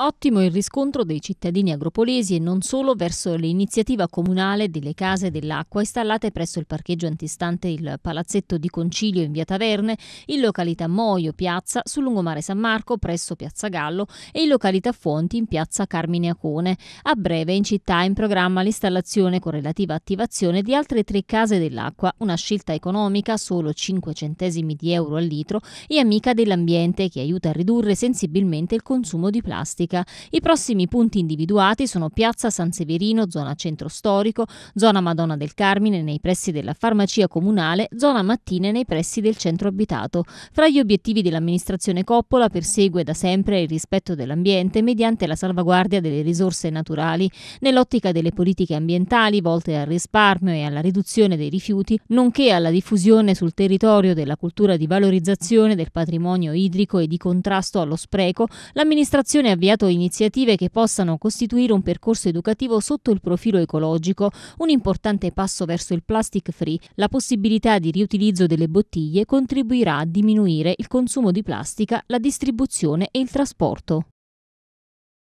Ottimo il riscontro dei cittadini agropolesi e non solo verso l'iniziativa comunale delle case dell'acqua installate presso il parcheggio antistante il palazzetto di Concilio in via Taverne, in località Moio Piazza sul lungomare San Marco presso Piazza Gallo e in località Fonti in piazza Carmine Acone. A breve in città è in programma l'installazione con relativa attivazione di altre tre case dell'acqua, una scelta economica solo 5 centesimi di euro al litro e amica dell'ambiente che aiuta a ridurre sensibilmente il consumo di plastica turistica. I prossimi punti individuati sono Piazza San Severino, zona centro storico, zona Madonna del Carmine nei pressi della farmacia comunale, zona Mattine nei pressi del centro abitato. Fra gli obiettivi dell'amministrazione Coppola persegue da sempre il rispetto dell'ambiente mediante la salvaguardia delle risorse naturali, nell'ottica delle politiche ambientali volte al risparmio e alla riduzione dei rifiuti, nonché alla diffusione sul territorio della cultura di valorizzazione del patrimonio idrico e di contrasto allo spreco, l'amministrazione ha avviato indicato iniziative che possano costituire un percorso educativo sotto il profilo ecologico, un importante passo verso il plastic free. La possibilità di riutilizzo delle bottiglie contribuirà a diminuire il consumo di plastica, la distribuzione e il trasporto.